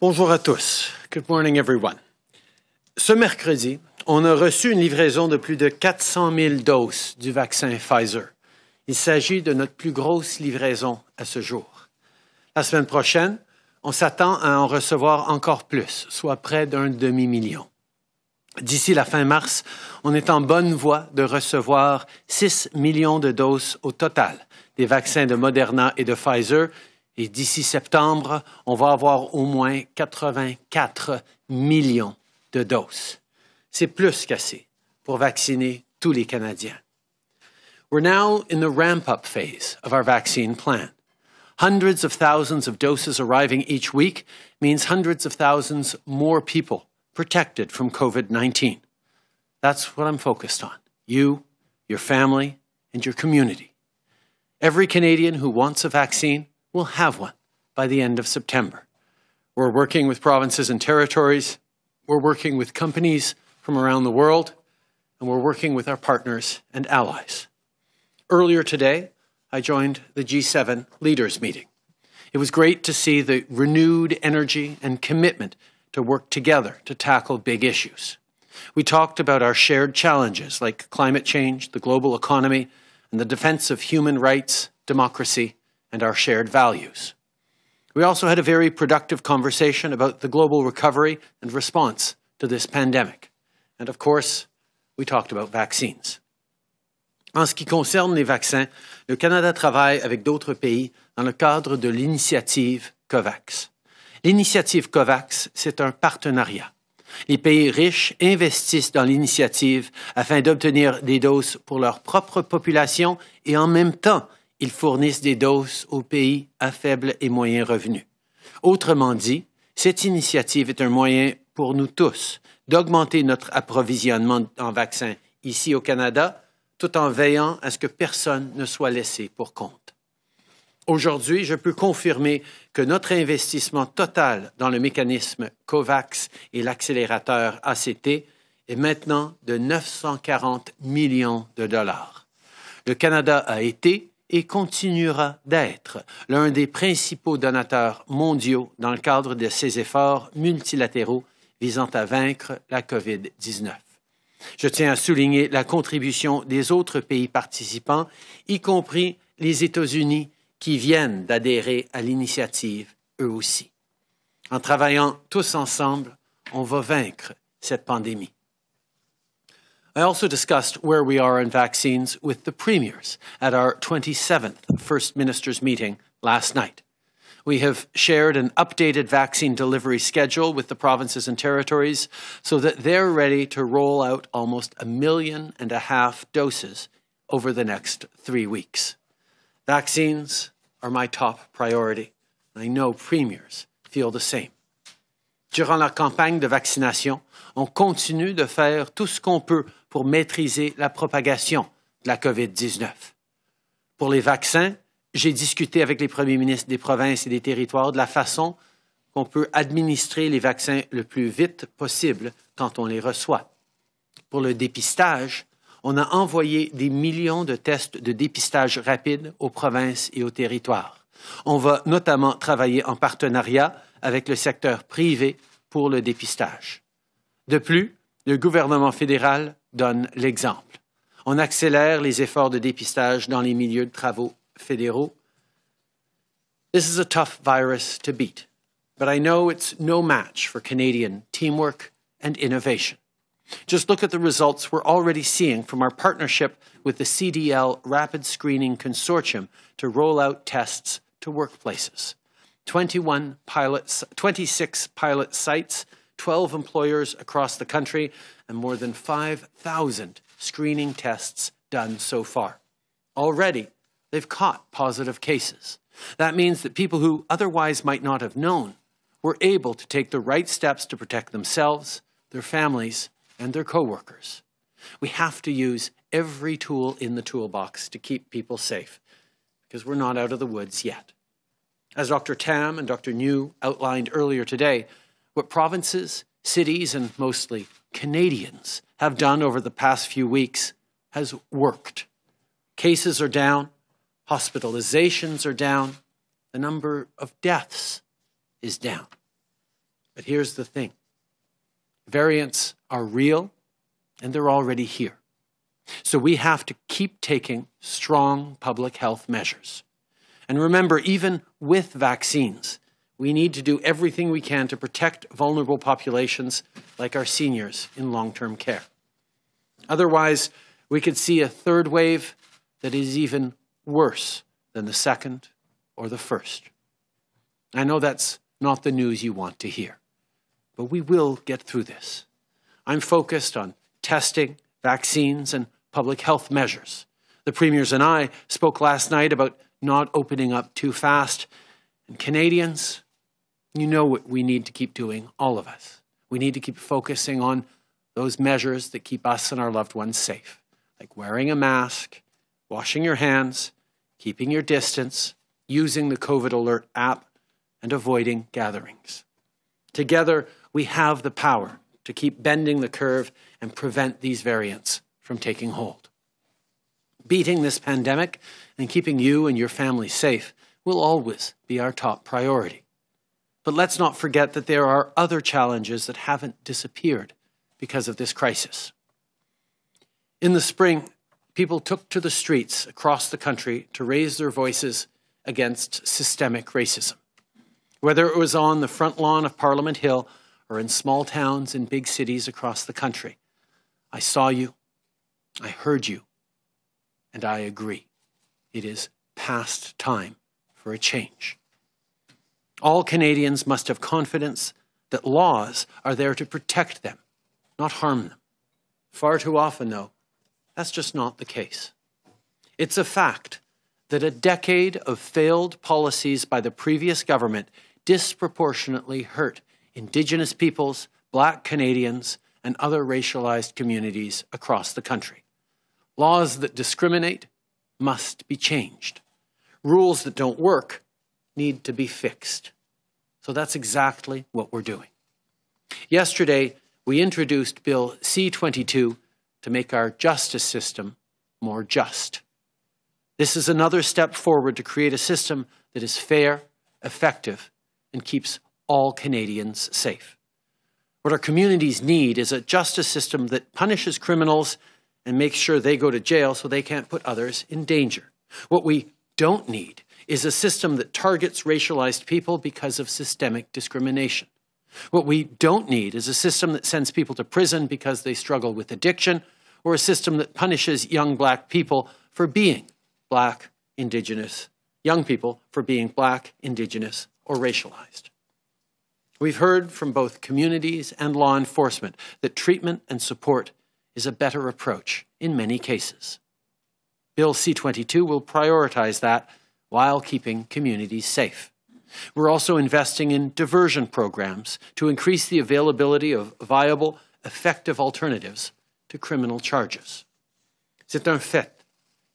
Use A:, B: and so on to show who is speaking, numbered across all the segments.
A: Bonjour à tous. Good morning, everyone. Ce mercredi, on a reçu une livraison de plus de 400 000 doses du vaccin Pfizer. Il s'agit de notre plus grosse livraison à ce jour. La semaine prochaine, on s'attend à en recevoir encore plus, soit près d'un demi-million. D'ici la fin mars, on est en bonne voie de recevoir 6 millions de doses au total des vaccins de Moderna et de Pfizer Et d'ici septembre, on va avoir au moins 84 millions de doses. C'est plus qu'assez pour vacciner tous les Canadiens. We're now in the ramp up phase of our vaccine plan. Hundreds of thousands of doses arriving each week means hundreds of thousands more people protected from COVID 19. That's what I'm focused on you, your family, and your community. Every Canadian who wants a vaccine we will have one by the end of September. We're working with provinces and territories. We're working with companies from around the world. And we're working with our partners and allies. Earlier today, I joined the G7 leaders meeting. It was great to see the renewed energy and commitment to work together to tackle big issues. We talked about our shared challenges like climate change, the global economy, and the defense of human rights, democracy, and our shared values. We also had a very productive conversation about the global recovery and response to this pandemic. And of course, we talked about vaccines. En ce qui concerne les vaccins, le Canada travaille avec d'autres pays dans le cadre de l'initiative COVAX. L'initiative COVAX, c'est un partenariat. Les pays riches investissent dans l'initiative afin d'obtenir des doses pour leur propre population et en même temps ils fournissent des doses aux pays à faible et moyen revenu. Autrement dit, cette initiative est un moyen pour nous tous d'augmenter notre approvisionnement en vaccins ici au Canada, tout en veillant à ce que personne ne soit laissé pour compte. Aujourd'hui, je peux confirmer que notre investissement total dans le mécanisme COVAX et l'accélérateur ACT est maintenant de 940 millions de dollars. Le Canada a été et continuera d'être l'un des principaux donateurs mondiaux dans le cadre de ses efforts multilatéraux visant à vaincre la COVID-19. Je tiens à souligner la contribution des autres pays participants, y compris les États-Unis, qui viennent d'adhérer à l'initiative eux aussi. En travaillant tous ensemble, on va vaincre cette pandémie. I also discussed where we are on vaccines with the premiers at our 27th First Ministers meeting last night. We have shared an updated vaccine delivery schedule with the provinces and territories so that they're ready to roll out almost a million and a half doses over the next three weeks. Vaccines are my top priority. I know premiers feel the same. Durant la campagne de vaccination, on continue de faire tout ce qu'on peut pour maîtriser la propagation de la COVID-19. Pour les vaccins, j'ai discuté avec les premiers ministres des provinces et des territoires de la façon qu'on peut administrer les vaccins le plus vite possible quand on les reçoit. Pour le dépistage, on a envoyé des millions de tests de dépistage rapide aux provinces et aux territoires. On va notamment travailler en partenariat avec le secteur privé pour le dépistage. De plus, le gouvernement fédéral donne l'exemple. On accélère les efforts de dépistage dans les milieux de travaux fédéraux. This is a tough virus to beat, but I know it's no match for Canadian teamwork and innovation. Just look at the results we're already seeing from our partnership with the CDL Rapid Screening Consortium to roll out tests to workplaces. 21 pilots, 26 pilot sites 12 employers across the country, and more than 5,000 screening tests done so far. Already, they've caught positive cases. That means that people who otherwise might not have known were able to take the right steps to protect themselves, their families, and their coworkers. We have to use every tool in the toolbox to keep people safe, because we're not out of the woods yet. As Dr. Tam and Dr. New outlined earlier today, what provinces, cities, and mostly Canadians have done over the past few weeks has worked. Cases are down, hospitalizations are down, the number of deaths is down. But here's the thing variants are real and they're already here. So we have to keep taking strong public health measures. And remember, even with vaccines, we need to do everything we can to protect vulnerable populations like our seniors in long-term care. Otherwise, we could see a third wave that is even worse than the second or the first. I know that's not the news you want to hear, but we will get through this. I'm focused on testing, vaccines, and public health measures. The premiers and I spoke last night about not opening up too fast, and Canadians you know what we need to keep doing, all of us. We need to keep focusing on those measures that keep us and our loved ones safe, like wearing a mask, washing your hands, keeping your distance, using the COVID Alert app, and avoiding gatherings. Together, we have the power to keep bending the curve and prevent these variants from taking hold. Beating this pandemic and keeping you and your family safe will always be our top priority. But let's not forget that there are other challenges that haven't disappeared because of this crisis. In the spring, people took to the streets across the country to raise their voices against systemic racism. Whether it was on the front lawn of Parliament Hill or in small towns and big cities across the country, I saw you, I heard you, and I agree. It is past time for a change. All Canadians must have confidence that laws are there to protect them, not harm them. Far too often, though, that's just not the case. It's a fact that a decade of failed policies by the previous government disproportionately hurt Indigenous peoples, Black Canadians, and other racialized communities across the country. Laws that discriminate must be changed. Rules that don't work need to be fixed. So that's exactly what we're doing. Yesterday, we introduced Bill C 22 to make our justice system more just. This is another step forward to create a system that is fair, effective, and keeps all Canadians safe. What our communities need is a justice system that punishes criminals and makes sure they go to jail so they can't put others in danger. What we don't need is a system that targets racialized people because of systemic discrimination. What we don't need is a system that sends people to prison because they struggle with addiction, or a system that punishes young black people for being black, indigenous, young people for being black, indigenous, or racialized. We've heard from both communities and law enforcement that treatment and support is a better approach in many cases. Bill C-22 will prioritize that while keeping communities safe. We're also investing in diversion programs to increase the availability of viable, effective alternatives to criminal charges. C'est un fait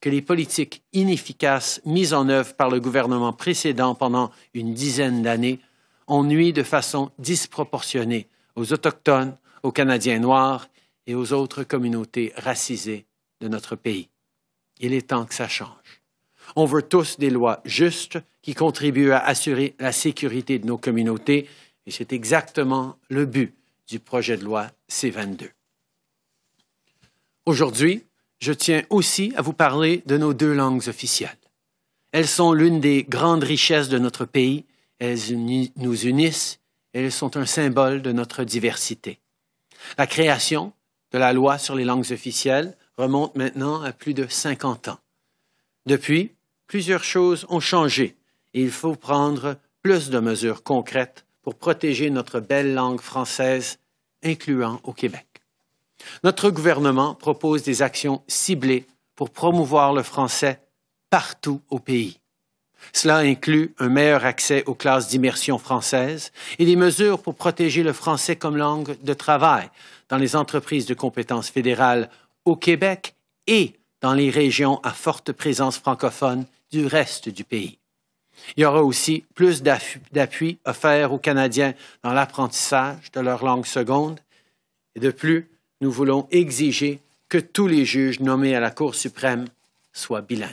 A: que les politiques inefficaces mises en œuvre par le gouvernement précédent pendant une dizaine d'années ont nui de façon disproportionnée aux Autochtones, aux Canadiens noirs et aux autres communautés racisées de notre pays. Il est temps que ça change. On veut tous des lois justes qui contribuent à assurer la sécurité de nos communautés, et c'est exactement le but du projet de loi C-22. Aujourd'hui, je tiens aussi à vous parler de nos deux langues officielles. Elles sont l'une des grandes richesses de notre pays, elles nous unissent, elles sont un symbole de notre diversité. La création de la loi sur les langues officielles remonte maintenant à plus de 50 ans. Depuis, plusieurs choses ont changé et il faut prendre plus de mesures concrètes pour protéger notre belle langue française, incluant au Québec. Notre gouvernement propose des actions ciblées pour promouvoir le français partout au pays. Cela inclut un meilleur accès aux classes d'immersion française et des mesures pour protéger le français comme langue de travail dans les entreprises de compétences fédérales au Québec et dans les régions à forte présence francophone du reste du pays. Il y aura aussi plus d'appui offert aux Canadiens dans l'apprentissage de leur langue seconde. Et de plus, nous voulons exiger que tous les juges nommés à la Cour suprême soient bilingues.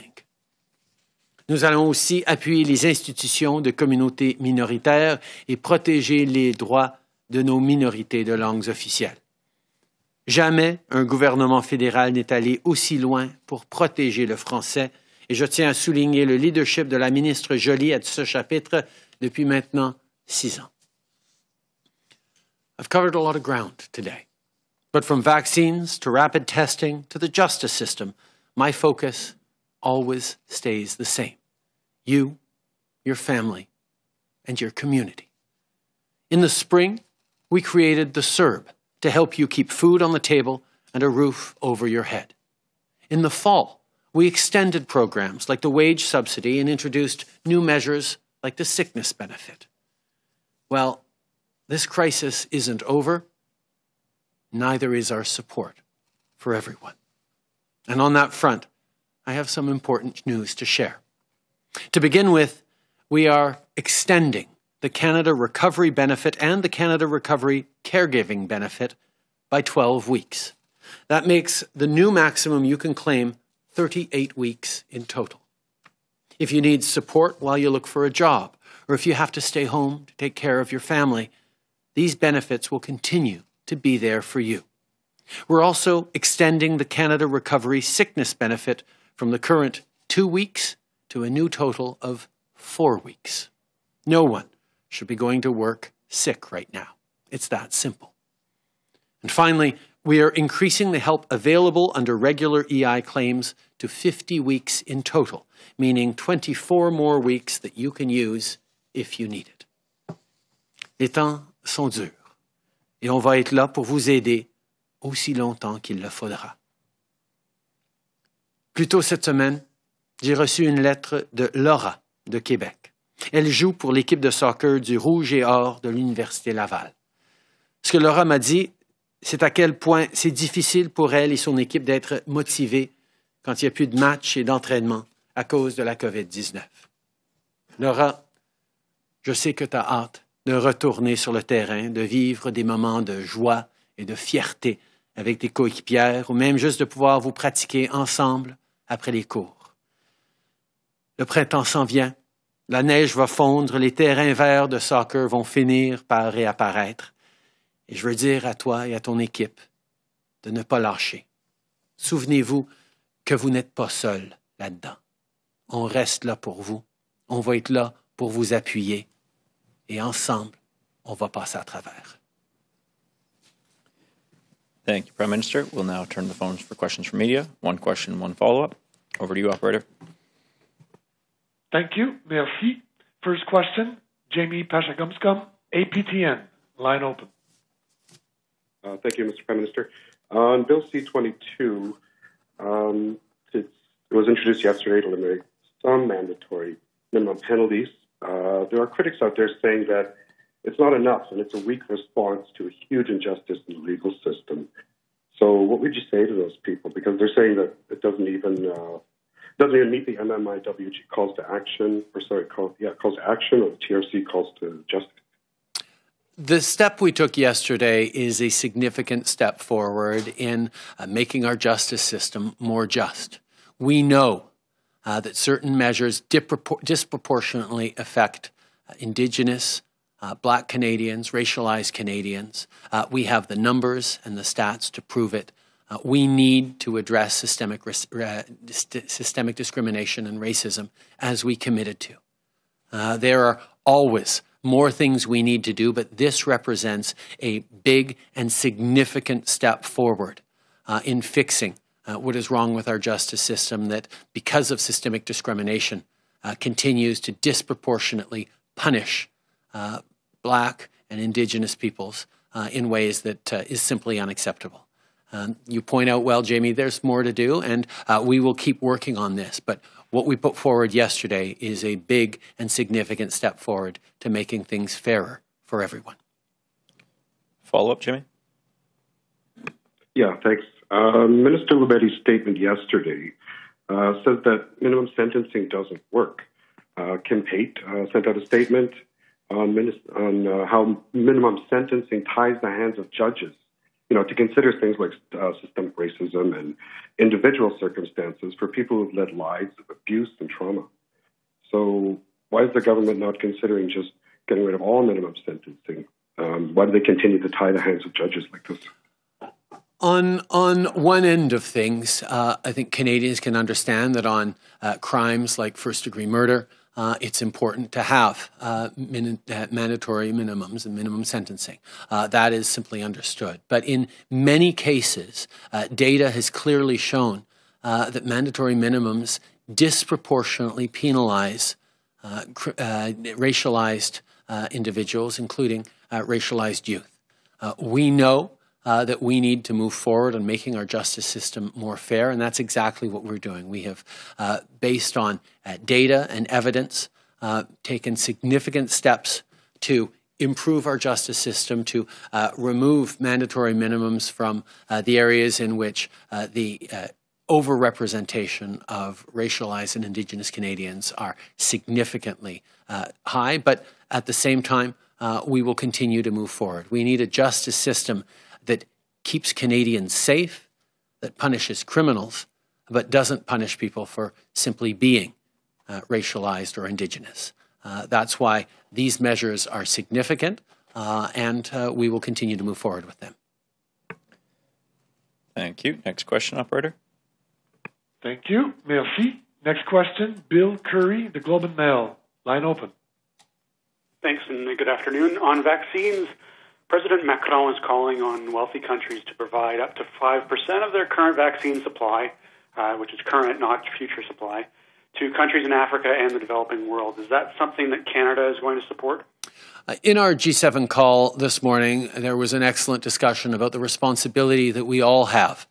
A: Nous allons aussi appuyer les institutions de communautés minoritaires et protéger les droits de nos minorités de langues officielles. Jamais un gouvernement fédéral n'est allé aussi loin pour protéger le français, et je tiens à souligner le leadership de la ministre Jolie à ce chapitre depuis maintenant six ans. I've covered a lot of ground today, but from vaccines to rapid testing to the justice system, my focus always stays the same. You, your family, and your community. In the spring, we created the SERB, to help you keep food on the table and a roof over your head. In the fall, we extended programs like the wage subsidy and introduced new measures like the sickness benefit. Well, this crisis isn't over, neither is our support for everyone. And on that front, I have some important news to share. To begin with, we are extending the Canada Recovery Benefit and the Canada Recovery Caregiving Benefit by 12 weeks. That makes the new maximum you can claim 38 weeks in total. If you need support while you look for a job, or if you have to stay home to take care of your family, these benefits will continue to be there for you. We're also extending the Canada Recovery Sickness Benefit from the current two weeks to a new total of four weeks. No one should be going to work sick right now. It's that simple. And finally, we are increasing the help available under regular EI claims to 50 weeks in total, meaning 24 more weeks that you can use if you need it. Les temps sont durs et on va être là pour vous aider aussi longtemps qu'il le faudra. Plus tôt cette semaine, j'ai reçu une lettre de Laura de Québec. Elle joue pour l'équipe de soccer du Rouge et Or de l'Université Laval. Ce que Laura m'a dit, c'est à quel point c'est difficile pour elle et son équipe d'être motivée quand il n'y a plus de matchs et d'entraînement à cause de la COVID-19. Laura, je sais que tu as hâte de retourner sur le terrain, de vivre des moments de joie et de fierté avec tes coéquipières ou même juste de pouvoir vous pratiquer ensemble après les cours. Le printemps s'en vient la neige va fondre, les terrains verts de soccer vont finir par réapparaître. Et je veux dire à toi et à ton équipe de ne pas lâcher. Souvenez-vous que vous n'êtes pas seuls là-dedans. On reste là pour vous. On va être là pour vous appuyer. Et ensemble, on va passer à travers. Thank you, Prime Minister. We'll now turn the phones for questions
B: from media. One question, one follow-up. Over to you, operator. Thank you. Merci. First question, Jamie Pashagumskum, APTN, line open. Uh, thank you, Mr. Prime Minister. On Bill C-22, um, it was introduced yesterday to eliminate some mandatory minimum penalties. Uh, there are critics out there saying that it's not enough and it's a weak response to a huge injustice in the legal system. So, what would you say to those people? Because they're saying that it doesn't even uh, doesn't even meet the MMIWG calls to action, or sorry, call, yeah, calls to action or the TRC calls to justice.
A: The step we took yesterday is a significant step forward in uh, making our justice system more just. We know uh, that certain measures disproportionately affect uh, Indigenous, uh, Black Canadians, racialized Canadians. Uh, we have the numbers and the stats to prove it. Uh, we need to address systemic, systemic discrimination and racism as we committed to. Uh, there are always more things we need to do, but this represents a big and significant step forward uh, in fixing uh, what is wrong with our justice system that, because of systemic discrimination, uh, continues to disproportionately punish black and indigenous peoples in ways that is simply unacceptable. Um, you point out well, Jamie, there's more to do, and uh, we will keep working on this. But what we put forward yesterday is a big and significant step forward to making things fairer for everyone. Follow up, Jimmy?
B: Yeah, thanks. Uh, Minister Libetti's statement yesterday uh, says that minimum sentencing doesn't work. Uh, Kim Pate uh, sent out a statement on, on uh, how minimum sentencing ties the hands of judges you know, to consider things like uh, systemic racism and individual circumstances for people who've led lives of abuse and trauma. So why is the government not considering just getting rid of all minimum sentencing? Um, why do they continue to tie the hands of judges like this?
A: On, on one end of things, uh, I think Canadians can understand that on uh, crimes like first degree murder, uh, it's important to have uh, min- uh, mandatory minimums and minimum sentencing. Uh, that is simply understood. But in many cases, uh, data has clearly shown uh, that mandatory minimums disproportionately penalize cr- racialized individuals, including racialized youth. we know uh, that we need to move forward on making our justice system more fair, and that's exactly what we're doing. We have, uh, based on uh, data and evidence, uh, taken significant steps to improve our justice system, to uh, remove mandatory minimums from uh, the areas in which the overrepresentation of racialized and Indigenous Canadians are significantly high, but at the same time, we will continue to move forward. We need a justice system that keeps Canadians safe, that punishes criminals, but doesn't punish people for simply being uh, racialized or indigenous. Uh, that's why these measures are significant, uh, and uh, we will continue to move forward with them. Thank you. Next question, operator.
B: Thank you. Merci. Next question, Bill Curry, The Globe and Mail. Line open. Thanks, and good afternoon. On vaccines, President Macron is calling on wealthy countries to provide up to 5% of their current vaccine supply, uh, which is current, not future supply, to countries in Africa and the developing world. Is that something that Canada is going to support?
A: Uh, in our G7 call this morning, there was an excellent discussion about the responsibility that we all have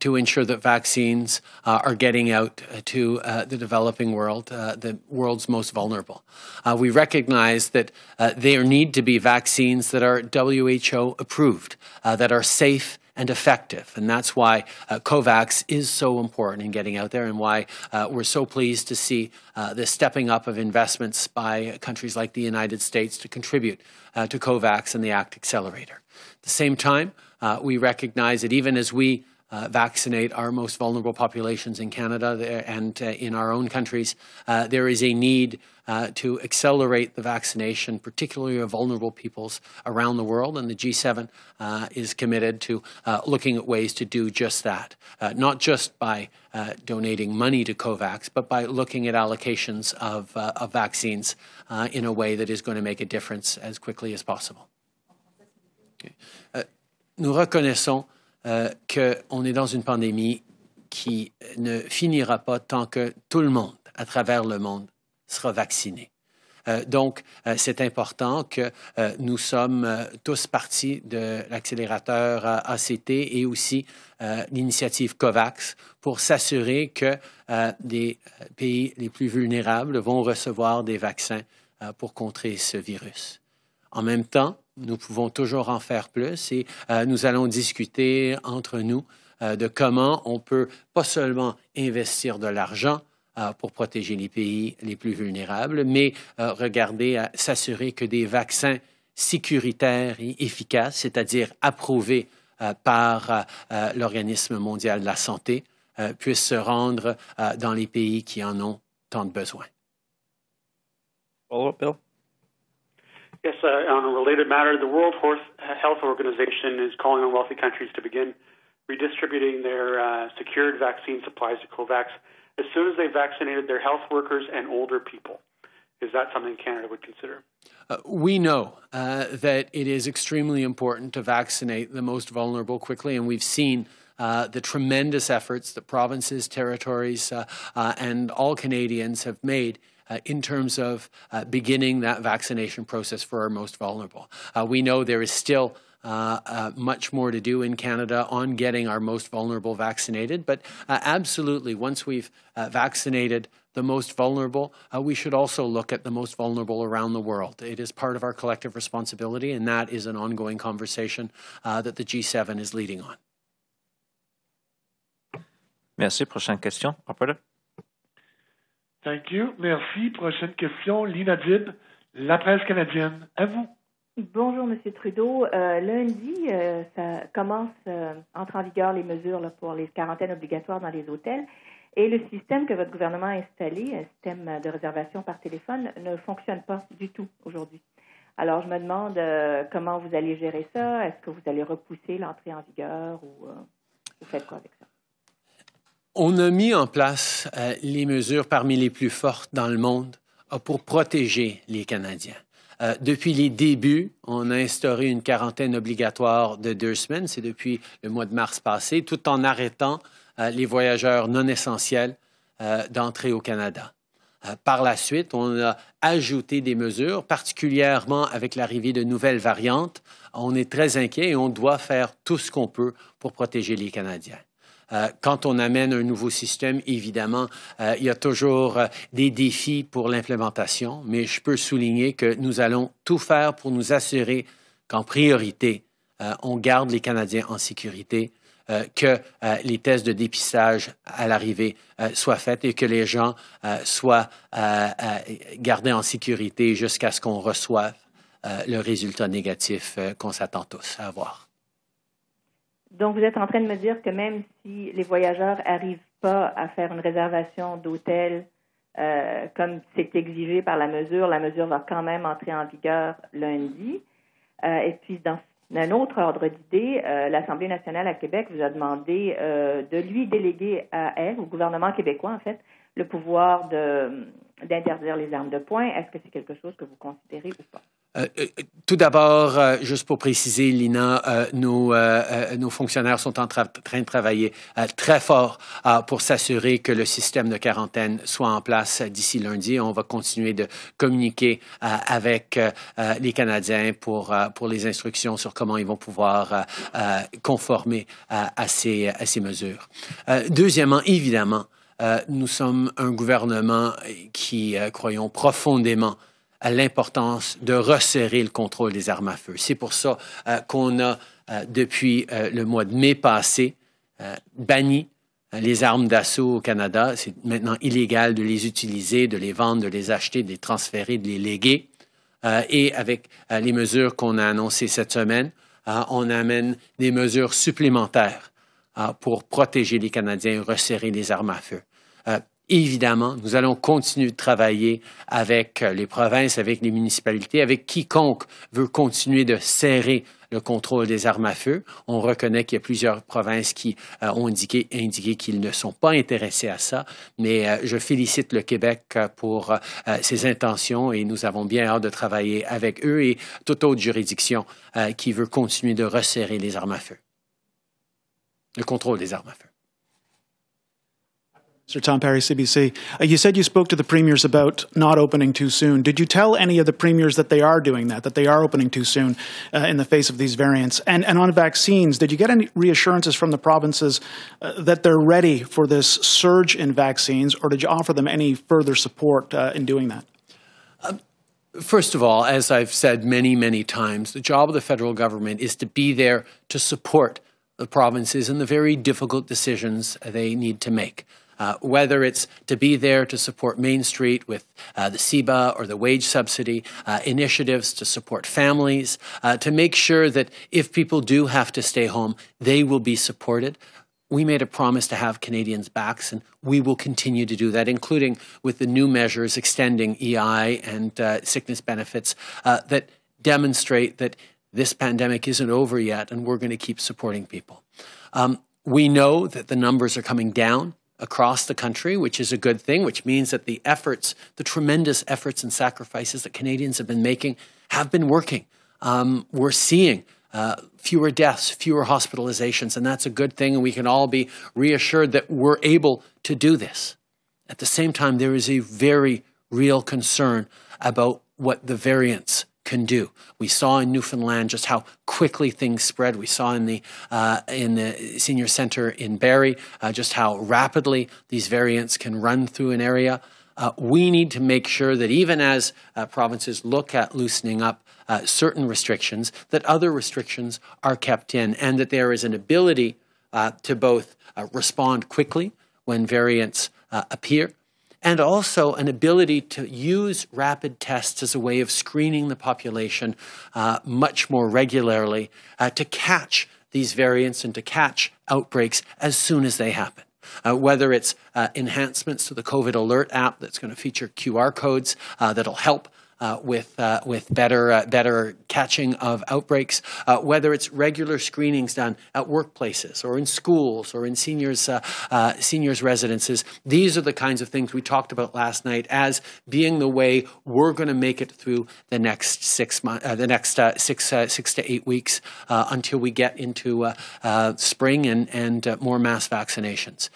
A: to ensure that vaccines uh, are getting out to uh, the developing world, uh, the world's most vulnerable. Uh, we recognize that uh, there need to be vaccines that are WHO approved, that are safe and effective. And that's why uh, COVAX is so important in getting out there and why uh, we're so pleased to see uh, the stepping up of investments by countries like the United States to contribute uh, to COVAX and the ACT Accelerator. At the same time, uh, we recognize that even as we uh, vaccinate our most vulnerable populations in Canada and uh, in our own countries. Uh, there is a need uh, to accelerate the vaccination, particularly of vulnerable peoples around the world. And the G7 uh, is committed to uh, looking at ways to do just that, uh, not just by uh, donating money to COVAX, but by looking at allocations of, of vaccines in a way that is going to make a difference as quickly as possible. Okay. nous reconnaissons que on est dans une pandémie qui euh, ne finira pas tant que tout le monde à travers le monde sera vacciné. Euh, donc, euh, c'est important que euh, nous sommes tous partis de l'accélérateur ACT et aussi l'initiative COVAX pour s'assurer que les pays les plus vulnérables vont recevoir des vaccins pour contrer ce virus. En même temps, nous pouvons toujours en faire plus et nous allons discuter entre nous de comment on peut pas seulement investir de l'argent, euh, pour protéger les pays les plus vulnérables, mais euh, regarder à euh, s'assurer que des vaccins sécuritaires et efficaces, c'est-à-dire approuvés par l'Organisme mondial de la santé, puissent se rendre dans les pays qui en ont tant de besoin.
B: follow Bill? Yes, uh, on a related matter, the World uh, Health Organization is calling on wealthy countries to begin redistributing their uh, secured vaccine supplies to COVAX as soon as they vaccinated their health workers and older people. Is that something Canada would consider?
A: Uh, we know uh, that it is extremely important to vaccinate the most vulnerable quickly, and we've seen. Uh, the tremendous efforts that provinces, territories, uh, uh, and all Canadians have made uh, in terms of uh, beginning that vaccination process for our most vulnerable. Uh, we know there is still uh, uh, much more to do in Canada on getting our most vulnerable vaccinated. But uh, absolutely, once we've uh, vaccinated the most vulnerable, we should also look at the most vulnerable around the world. It is part of our collective responsibility, and that is an ongoing conversation that the G7 is leading on.
C: Merci. Prochaine question, operator.
A: Thank you. Merci. Prochaine
B: question, Lina Dib, La Presse canadienne. À vous.
C: Bonjour, Monsieur Trudeau. Euh, lundi, euh, ça commence, euh, entre en vigueur les mesures pour les quarantaines obligatoires dans les hôtels. Et le système que votre gouvernement a installé, un système de réservation par téléphone, ne fonctionne pas du tout aujourd'hui. Alors, je me demande comment vous allez gérer ça. Est-ce que vous allez repousser l'entrée en vigueur ou vous faites quoi avec ça?
A: On a mis en place les mesures parmi les plus fortes dans le monde pour protéger les Canadiens. Euh, depuis les débuts, on a instauré une quarantaine obligatoire de deux semaines. C'est depuis le mois de mars passé, tout en arrêtant euh, les voyageurs non essentiels euh, d'entrer au Canada. Par la suite, on a ajouté des mesures, particulièrement avec l'arrivée de nouvelles variantes. On est très inquiet et on doit faire tout ce qu'on peut pour protéger les Canadiens. Euh, quand on amène un nouveau système, évidemment, euh, il y a toujours euh, des défis pour l'implémentation, mais je peux souligner que nous allons tout faire pour nous assurer qu'en priorité, on garde les Canadiens en sécurité, que les tests de dépistage à l'arrivée soient faits et que les gens soient gardés en sécurité jusqu'à ce qu'on reçoive le résultat négatif qu'on s'attend tous à avoir.
C: Donc, vous êtes en train de me dire que même si les voyageurs n'arrivent pas à faire une réservation d'hôtel euh, comme c'est exigé par la mesure, la mesure va quand même entrer en vigueur lundi. Euh, et puis, dans un autre ordre d'idée, euh, l'Assemblée nationale à Québec vous a demandé de lui déléguer à elle, au gouvernement québécois en fait, le pouvoir d'interdire les armes de poing. Est-ce que c'est quelque chose que vous considérez ou pas?
A: Euh, euh, tout d'abord, euh, juste pour préciser, Lina, nos, fonctionnaires sont en train de travailler très fort pour s'assurer que le système de quarantaine soit en place d'ici lundi. On va continuer de communiquer avec les Canadiens pour, les instructions sur comment ils vont pouvoir conformer à ces, à ces mesures. deuxièmement, évidemment, nous sommes un gouvernement qui croyons profondément l'importance de resserrer le contrôle des armes à feu. C'est pour ça euh, qu'on a, euh, depuis euh, le mois de mai passé, banni les armes d'assaut au Canada. C'est maintenant illégal de les utiliser, de les vendre, de les acheter, de les transférer, de les léguer. et avec les mesures qu'on a annoncées cette semaine, on amène des mesures supplémentaires pour protéger les Canadiens et resserrer les armes à feu. Évidemment, nous allons continuer de travailler avec euh, les provinces, avec les municipalités, avec quiconque veut continuer de serrer le contrôle des armes à feu. On reconnaît qu'il y a plusieurs provinces qui euh, ont indiqué, qu'ils ne sont pas intéressés à ça, mais euh, je félicite le Québec pour ses intentions et nous avons bien hâte de travailler avec eux et toute autre juridiction qui veut continuer de resserrer les armes à feu, le contrôle des armes à feu.
B: Sir Tom Perry, CBC. Uh, you said you spoke to the premiers about not opening too soon. Did you tell any of the premiers that they are doing that, that they are opening too soon uh, in the face of these variants? And, and on vaccines, did you get any reassurances from the provinces uh, that they're ready for this surge in vaccines, or did you offer them any further support uh, in doing that?
A: Um, first of all, as I've said many, many times, the job of the federal government is to be there to support the provinces in the very difficult decisions they need to make. Uh, whether it's to be there to support Main Street with uh, the SEBA or the wage subsidy, uh, initiatives to support families, uh, to make sure that if people do have to stay home, they will be supported. We made a promise to have Canadians' backs, and we will continue to do that, including with the new measures extending EI and uh, sickness benefits uh, that demonstrate that this pandemic isn't over yet and we're going to keep supporting people. Um, we know that the numbers are coming down across the country, which is a good thing, which means that the efforts, the tremendous efforts and sacrifices that Canadians have been making, have been working. Um, we're seeing uh, fewer deaths, fewer hospitalizations, and that's a good thing, and we can all be reassured that we're able to do this. At the same time, there is a very real concern about what the variants can do. We saw in Newfoundland just how quickly things spread. We saw in the uh, in the senior center in Barrie uh, just how rapidly these variants can run through an area. Uh, we need to make sure that even as uh, provinces look at loosening up uh, certain restrictions, that other restrictions are kept in, and that there is an ability uh, to both respond quickly when variants appear, and also an ability to use rapid tests as a way of screening the population uh, much more regularly uh, to catch these variants and to catch outbreaks as soon as they happen. Uh, whether it's uh, enhancements to the COVID Alert app that's going to feature QR codes uh, that'll help uh, with uh, with better uh, better catching of outbreaks, uh, whether it's regular screenings done at workplaces or in schools or in seniors uh, uh, seniors residences. These are the kinds of things we talked about last night as being the way we're going to make it through the next six the next six six to eight weeks until we get into spring and and more mass vaccinations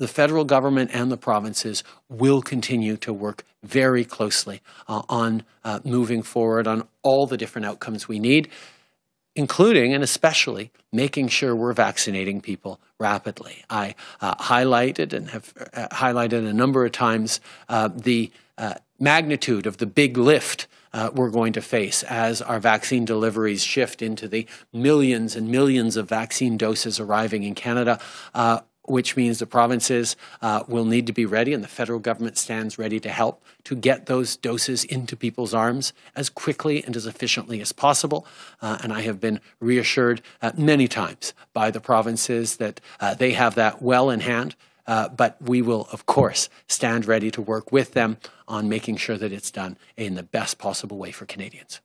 A: the federal government and the provinces will continue to work very closely uh, on uh, moving forward on all the different outcomes we need, including and especially making sure we're vaccinating people rapidly. I uh, highlighted and have uh, highlighted a number of times uh, the uh, magnitude of the big lift uh, we're going to face as our vaccine deliveries shift into the millions and millions of vaccine doses arriving in Canada. Uh, which means the provinces uh, will need to be ready, and the federal government stands ready to help to get those doses into people's arms as quickly and as efficiently as possible. Uh, and I have been reassured uh, many times by the provinces that uh, they have that well in hand. Uh, but we will, of course, stand ready to work with them on making sure that it's done in the best possible way for Canadians.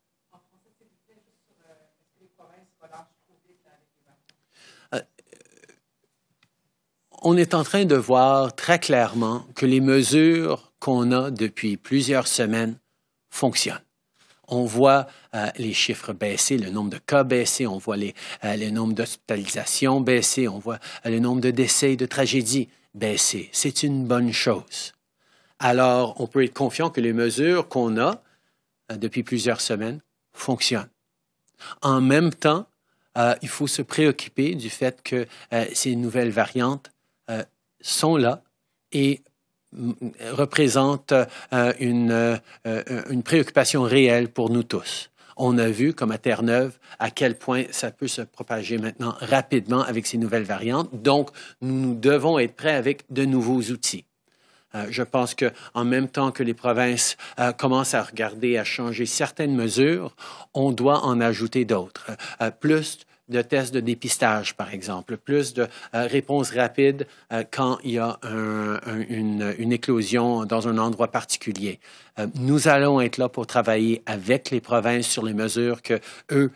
A: on est en train de voir très clairement que les mesures qu'on a depuis plusieurs semaines fonctionnent. On voit euh, les chiffres baisser, le nombre de cas baisser, on voit les, les euh, le nombre d'hospitalisations baisser, on voit euh, le nombre de décès et de tragédies baisser. C'est une bonne chose. Alors, on peut être confiant que les mesures qu'on a depuis plusieurs semaines fonctionnent. En même temps, il faut se préoccuper du fait que ces nouvelles variantes euh, sont là et représentent euh, euh, une, préoccupation réelle pour nous tous. On a vu, comme à Terre-Neuve, à quel point ça peut se propager maintenant rapidement avec ces nouvelles variantes. Donc, nous, devons être prêts avec de nouveaux outils. je pense qu'en même temps que les provinces commencent à regarder à changer certaines mesures, on doit en ajouter d'autres. plus de tests de dépistage, par exemple, plus de euh, réponses rapides euh, quand il y a une, éclosion dans un endroit particulier. Euh, nous allons être là pour travailler avec les provinces sur les mesures que eux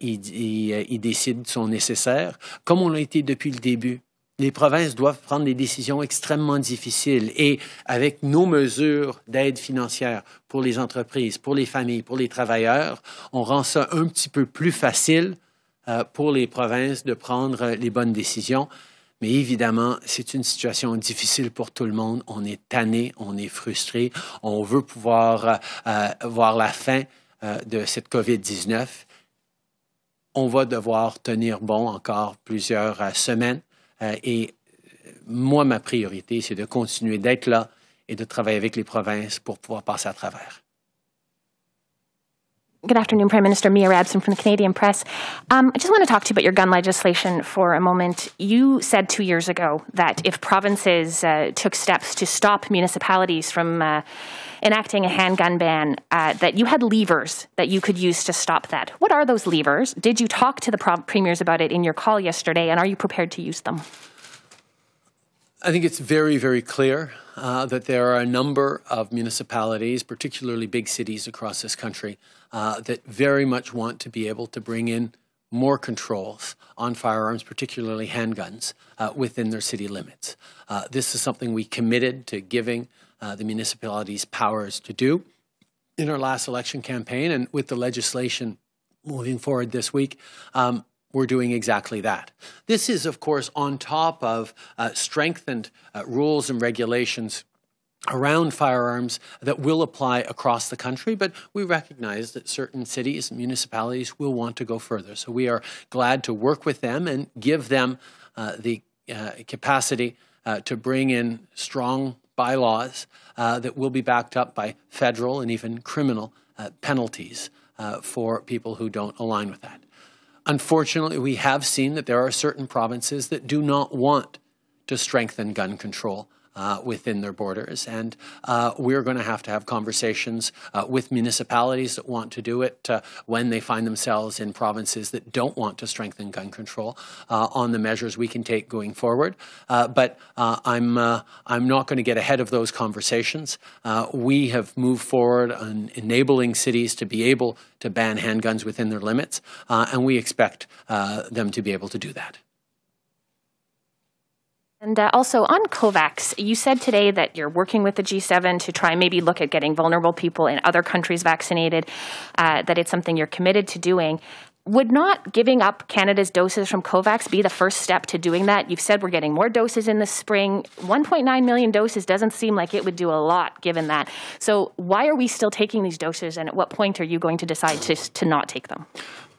A: ils décident sont nécessaires, comme on l'a été depuis le début les provinces doivent prendre des décisions extrêmement difficiles et avec nos mesures d'aide financière pour les entreprises, pour les familles, pour les travailleurs, on rend ça un petit peu plus facile euh, pour les provinces de prendre euh, les bonnes décisions. Mais évidemment, c'est une situation difficile pour tout le monde. On est tanné, on est frustré, on veut pouvoir euh, voir la fin de cette COVID-19. On va devoir tenir bon encore plusieurs semaines et moi, ma priorité, c'est de continuer d'être là et de travailler avec les provinces pour pouvoir passer à travers.
C: Good afternoon, Prime Minister Mia Rabson from the Canadian Press. Um, I just want to talk to you about your gun legislation for a moment. You said two years ago that if provinces uh, took steps to stop municipalities from uh, enacting a handgun ban, uh, that you had levers that you could use to stop that. What are those levers? Did you talk to the premiers about it in your call yesterday, and are you prepared to use them?
A: I think it's very, very clear uh, that there are a number of municipalities, particularly big cities across this country, uh, that very much want to be able to bring in more controls on firearms, particularly handguns, uh, within their city limits. Uh, this is something we committed to giving uh, the municipalities powers to do in our last election campaign, and with the legislation moving forward this week, um, we're doing exactly that. This is, of course, on top of uh, strengthened uh, rules and regulations around firearms that will apply across the country, but we recognize that certain cities and municipalities will want to go further. So we are glad to work with them and give them uh, the uh, capacity uh, to bring in strong bylaws uh, that will be backed up by federal and even criminal penalties for people who don't align with that. Unfortunately, we have seen that there are certain provinces that do not want to strengthen gun control uh, within their borders. And uh, we're going to have to have conversations uh, with municipalities that want to do it uh, when they find themselves in provinces that don't want to strengthen gun control uh, on the measures we can take going forward. Uh, but I'm, I'm not going to get ahead of those conversations. we have moved forward on enabling cities to be able to ban handguns within their limits, and we expect them to be able to do that.
C: And uh, also on COVAX, you said today that you're working with the G7 to try maybe look at getting vulnerable people in other countries vaccinated, uh, that it's something you're committed to doing. Would not giving up Canada's doses from COVAX be the first step to doing that? You've said we're getting more doses in the spring. 1.9 million doses doesn't seem like it would do a lot given that. So, why are we still taking these doses, and at what point are you going to decide to, to not take them?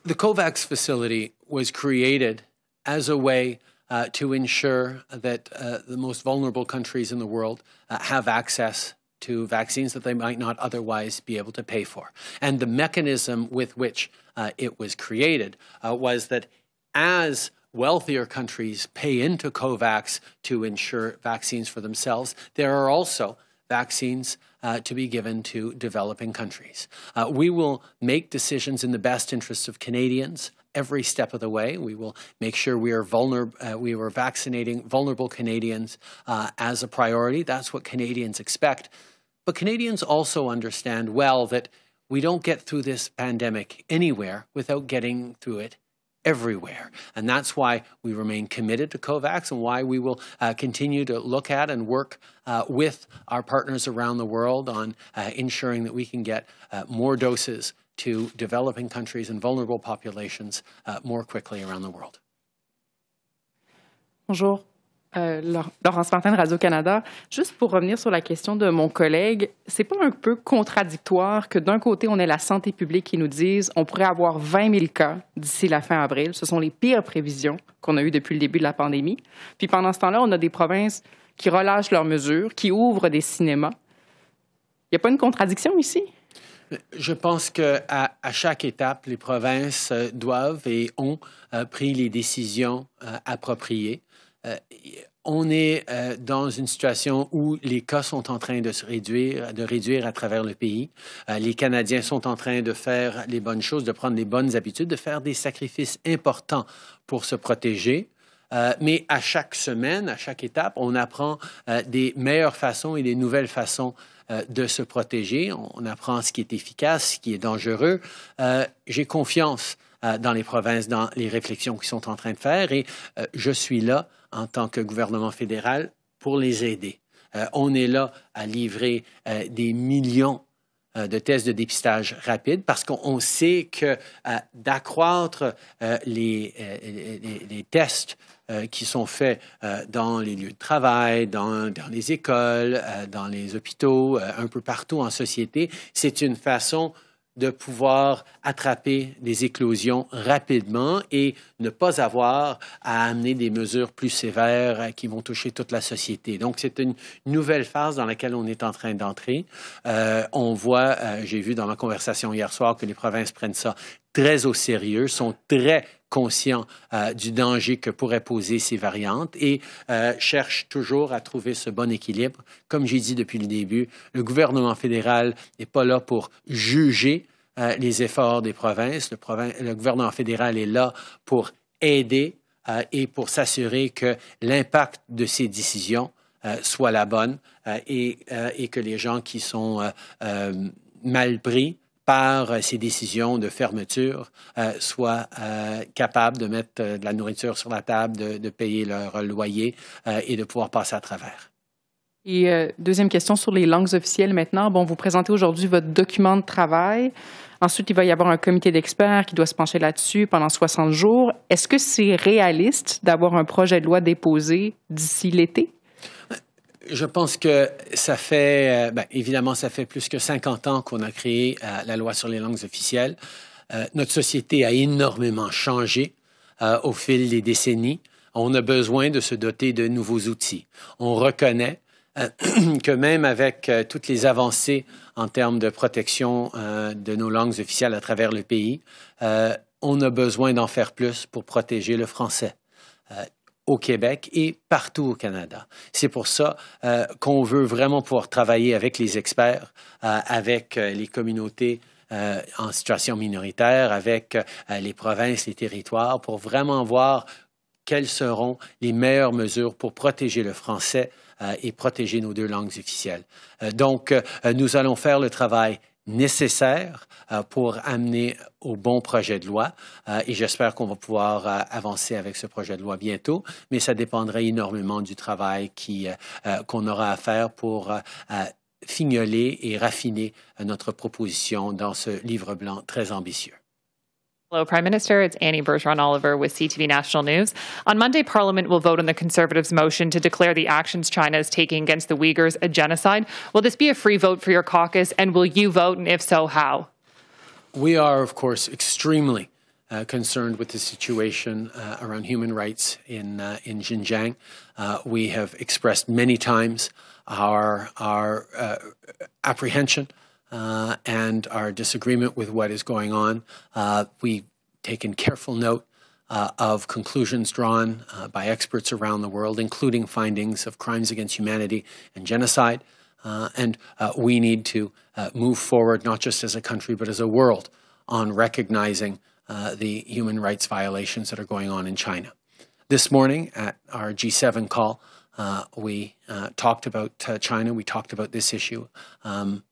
A: The COVAX facility was created as a way uh, to ensure that uh, the most vulnerable countries in the world uh, have access to vaccines that they might not otherwise be able to pay for. And the mechanism with which uh, it was created uh, was that as wealthier countries pay into COVAX to ensure vaccines for themselves, there are also vaccines uh, to be given to developing countries. Uh, we will make decisions in the best interests of Canadians, every step of the way. We will make sure we are vulnerable. Uh, we were vaccinating vulnerable Canadians uh, as a priority. That's what Canadians expect. But Canadians also understand well that we don't get through this pandemic anywhere without getting through it everywhere. And that's why we remain committed to COVAX and why we will uh, continue to look at and work uh, with our partners around the world on uh, ensuring that we can get uh, more doses to developing countries and vulnerable populations vulnérables uh, more quickly around the world.
C: Bonjour. Euh, Laurence Martin de Radio-Canada. Juste pour revenir sur la question de mon collègue, c'est pas un peu contradictoire que d'un côté, on ait la santé publique qui nous dise on pourrait avoir 20 000 cas d'ici la fin avril. Ce sont les pires prévisions qu'on a eues depuis le début de la pandémie. Puis pendant ce temps-là, on a des provinces qui
A: relâchent leurs mesures, qui ouvrent des cinémas. Il n'y a pas une contradiction ici? Je pense qu'à à chaque étape, les provinces euh, doivent et ont euh, pris les décisions euh, appropriées. on est dans une situation où les cas sont en train de se réduire, de réduire à travers le pays. les Canadiens sont en train de faire les bonnes choses, de prendre les bonnes habitudes, de faire des sacrifices importants pour se protéger. mais à chaque semaine, à chaque étape, on apprend des meilleures façons et des nouvelles façons euh, de se protéger. On, apprend ce qui est efficace, ce qui est dangereux. Euh, j'ai confiance euh, dans les provinces, dans les réflexions qu'ils sont en train de faire et je suis là en tant que gouvernement fédéral pour les aider. on est là à livrer des millions euh, de tests de dépistage rapide parce qu'on sait que euh, d'accroître euh, les, tests qui sont faits dans les lieux de travail, dans, les écoles, dans les hôpitaux, un peu partout en société. C'est une façon de pouvoir attraper des éclosions rapidement et ne pas avoir à amener des mesures plus sévères qui vont toucher toute la société. Donc, c'est une nouvelle phase dans laquelle on est en train d'entrer. Euh, on voit, euh, j'ai vu dans ma conversation hier soir que les provinces prennent ça très au sérieux, sont très conscients euh, du danger que pourraient poser ces variantes et euh, cherchent toujours à trouver ce bon équilibre. Comme j'ai dit depuis le début, le gouvernement fédéral n'est pas là pour juger euh, les efforts des provinces. Le, gouvernement fédéral est là pour aider et pour s'assurer que l'impact de ces décisions soit la bonne et, et, que les gens qui sont mal pris par euh, ces décisions de fermeture euh, soient euh, capables de mettre de la nourriture sur la table, de, payer leur loyer et de pouvoir passer à travers.
C: Et deuxième question sur les langues officielles maintenant. Bon, vous présentez aujourd'hui votre document de travail. Ensuite, il va y avoir un comité d'experts qui doit se pencher là-dessus pendant 60 jours. Est-ce que c'est réaliste d'avoir un projet de loi déposé d'ici l'été?
A: Je pense que ça fait, euh, ben, évidemment, ça fait plus que 50 ans qu'on a créé euh, la loi sur les langues officielles. Euh, notre société a énormément changé au fil des décennies. On a besoin de se doter de nouveaux outils. On reconnaît que même avec toutes les avancées en termes de protection de nos langues officielles à travers le pays, on a besoin d'en faire plus pour protéger le français au Québec et partout au Canada. C'est pour ça euh, qu'on veut vraiment pouvoir travailler avec les experts, euh, avec euh, les communautés en situation minoritaire, avec les provinces, les territoires, pour vraiment voir quelles seront les meilleures mesures pour protéger le français et protéger nos deux langues officielles. donc, nous allons faire le travail nécessaire euh, pour amener au bon projet de loi. Euh, et j'espère qu'on va pouvoir euh, avancer avec ce projet de loi bientôt, mais ça dépendrait énormément du travail qu'on aura à faire pour fignoler et raffiner notre proposition dans ce livre blanc très ambitieux.
C: Hello, Prime Minister. It's Annie Bergeron Oliver with CTV National News. On Monday, Parliament will vote on the Conservatives' motion to declare the actions China is taking against the Uyghurs a genocide. Will this be a free vote for your caucus, and will you vote, and if so,
A: how? We are, of course, extremely uh, concerned with the situation uh, around human rights in, uh, in Xinjiang. Uh, we have expressed many times our, our uh, apprehension uh, and our disagreement with what is going on. Uh, we taken careful note uh, of conclusions drawn uh, by experts around the world, including findings of crimes against humanity and genocide. Uh, and uh, we need to uh, move forward, not just as a country, but as a world, on recognizing the human rights violations that are going on in China. This morning at our G7 call, we talked about China, we talked about this issue. Um,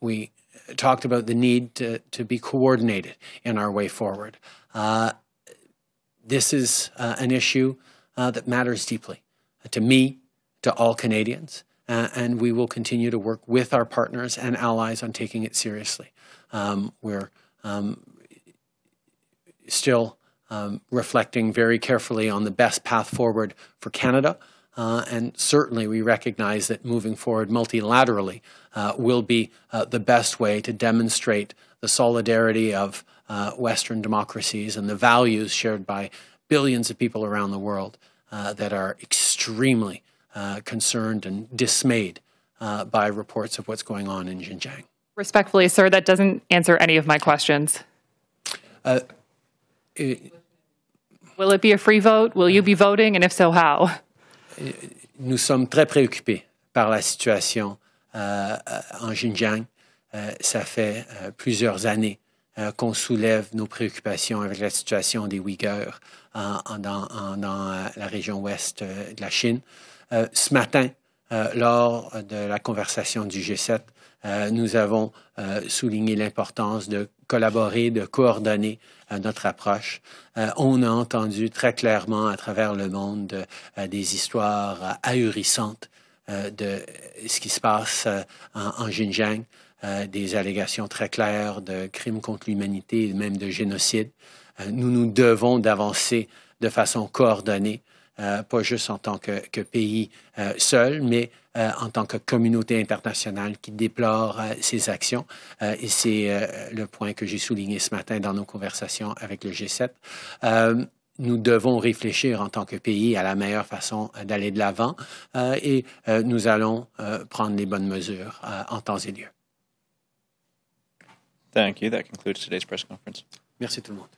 A: we talked about the need to, to be coordinated in our way forward. Uh, this is uh, an issue uh, that matters deeply to me, to all Canadians, uh, and we will continue to work with our partners and allies on taking it seriously. Um, we're um, still um, reflecting very carefully on the best path forward for Canada. Uh, and certainly we recognize that moving forward multilaterally uh, will be uh, the best way to demonstrate the solidarity of uh, Western democracies and the values shared by billions of people around the world uh, that are extremely uh, concerned and dismayed by reports of what's going on in Xinjiang.
C: Respectfully, sir, that
A: doesn't answer any of my
C: questions. It, Will it be a free vote? Will you be voting? And if so, how?
A: nous sommes très préoccupés par la situation euh, euh, en Xinjiang. Euh, ça fait plusieurs années qu'on soulève nos préoccupations avec la situation des Ouïghurs en, dans, la région ouest de la Chine. ce matin, lors de la conversation du G7, euh, nous avons euh, souligné l'importance de collaborer, de coordonner euh, notre approche. on a entendu très clairement à travers le monde des histoires ahurissantes de ce qui se passe en, Xinjiang, des allégations très claires de crimes contre l'humanité et même de génocide. nous nous devons d'avancer de façon coordonnée euh, pas juste en tant que, pays euh, seul, mais euh, en tant que communauté internationale qui déplore ces actions. et c'est le point que j'ai souligné ce matin dans nos conversations avec le G7 nous devons réfléchir en tant que pays à la meilleure façon d'aller de l'avant et nous allons prendre les bonnes mesures en temps et lieu. Thank you. That concludes today's press conference. Merci tout le monde.